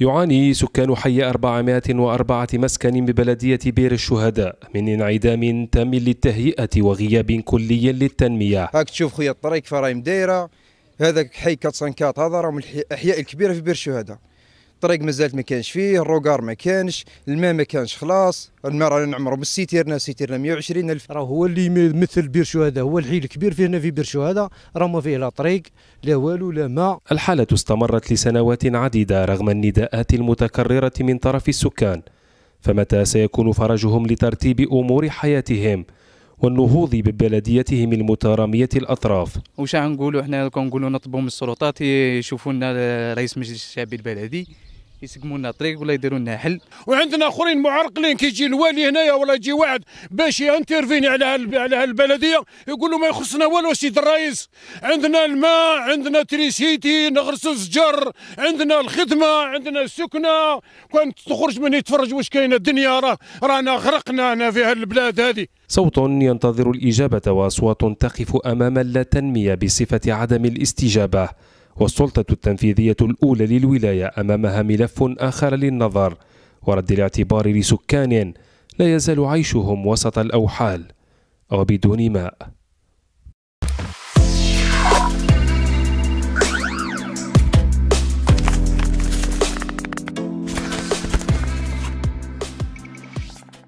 يعاني سكان حي 404 مسكن ببلدية بير الشهداء من انعدام تام للتهيئة وغياب كلي للتنمية هاك تشوف خويا الطريق فرايم دايرة هذاك حي كاتسانكات هذا راه من الأحياء الكبيرة في بير الشهداء الطريق مازالت ما كانش فيه الروكار ما كانش الماء ما كانش خلاص الماء رانا نعمرو بالسيتيرنا سيتيرنا 120 الف راه هو اللي يمثل بير هذا هو الحي الكبير فيه هنا في بير هذا راه ما فيه لا طريق لا والو لا ماء الحالة استمرت لسنوات عديدة رغم النداءات المتكررة من طرف السكان فمتى سيكون فرجهم لترتيب أمور حياتهم؟ والنهوض ببلديتهم المترامية الأطراف وش نقولوا حنا كنقولوا نطلبوا من السلطات يشوفوا لنا رئيس مجلس الشعبي البلدي يسقموا لنا طريق ولا يديروا لنا حل وعندنا اخرين معرقلين كيجي الوالي هنايا ولا يجي واحد باش ينترفيني على على البلديه يقول له ما يخصنا والو سيد الرئيس عندنا الماء عندنا تريسيتي نغرسوا الزجر عندنا الخدمه عندنا السكنه كان تخرج من يتفرج واش كاينه الدنيا راه رانا غرقنا هنا في هذه البلاد هذه صوت ينتظر الاجابه واصوات تقف امام اللا تنميه بصفه عدم الاستجابه والسلطة التنفيذية الأولى للولاية أمامها ملف آخر للنظر ورد الاعتبار لسكان لا يزال عيشهم وسط الأوحال أو بدون ماء